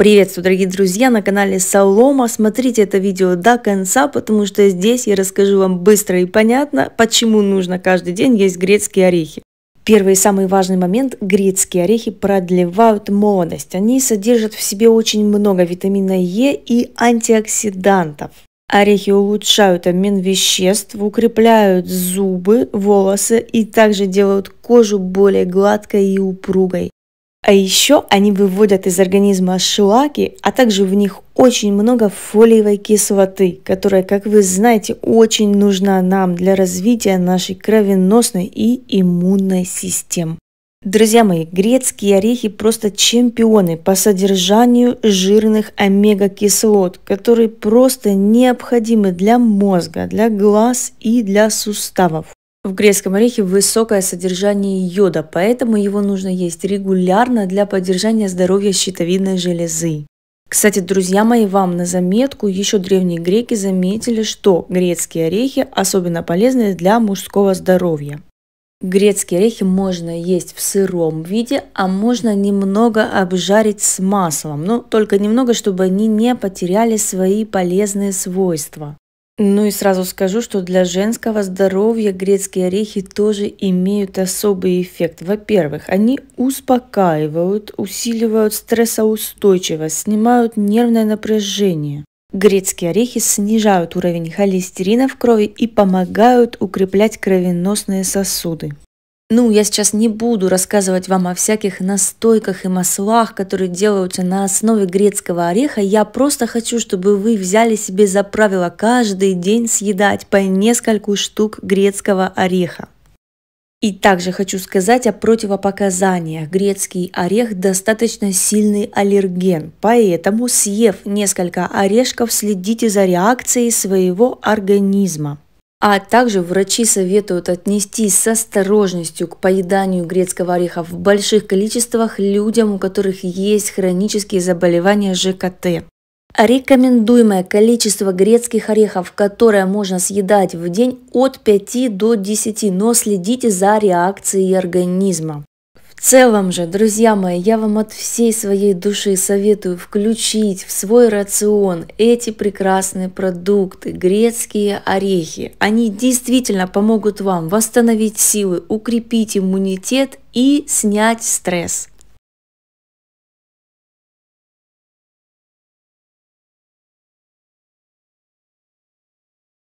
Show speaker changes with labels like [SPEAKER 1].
[SPEAKER 1] Приветствую, дорогие друзья, на канале Солома. Смотрите это видео до конца, потому что здесь я расскажу вам быстро и понятно, почему нужно каждый день есть грецкие орехи. Первый и самый важный момент – грецкие орехи продлевают молодость. Они содержат в себе очень много витамина Е и антиоксидантов. Орехи улучшают обмен веществ, укрепляют зубы, волосы и также делают кожу более гладкой и упругой. А еще они выводят из организма шлаки, а также в них очень много фолиевой кислоты, которая, как вы знаете, очень нужна нам для развития нашей кровеносной и иммунной систем. Друзья мои, грецкие орехи просто чемпионы по содержанию жирных омега-кислот, которые просто необходимы для мозга, для глаз и для суставов. В грецком орехе высокое содержание йода, поэтому его нужно есть регулярно для поддержания здоровья щитовидной железы. Кстати, друзья мои, вам на заметку, еще древние греки заметили, что грецкие орехи особенно полезны для мужского здоровья. Грецкие орехи можно есть в сыром виде, а можно немного обжарить с маслом, но только немного, чтобы они не потеряли свои полезные свойства. Ну и сразу скажу, что для женского здоровья грецкие орехи тоже имеют особый эффект. Во-первых, они успокаивают, усиливают стрессоустойчивость, снимают нервное напряжение. Грецкие орехи снижают уровень холестерина в крови и помогают укреплять кровеносные сосуды. Ну, я сейчас не буду рассказывать вам о всяких настойках и маслах, которые делаются на основе грецкого ореха. Я просто хочу, чтобы вы взяли себе за правило каждый день съедать по нескольку штук грецкого ореха. И также хочу сказать о противопоказаниях. Грецкий орех достаточно сильный аллерген, поэтому съев несколько орешков, следите за реакцией своего организма. А также врачи советуют отнестись с осторожностью к поеданию грецкого ореха в больших количествах людям, у которых есть хронические заболевания ЖКТ. Рекомендуемое количество грецких орехов, которое можно съедать в день от 5 до 10, но следите за реакцией организма. В целом же, друзья мои, я вам от всей своей души советую включить в свой рацион эти прекрасные продукты, грецкие орехи. Они действительно помогут вам восстановить силы, укрепить иммунитет и снять стресс.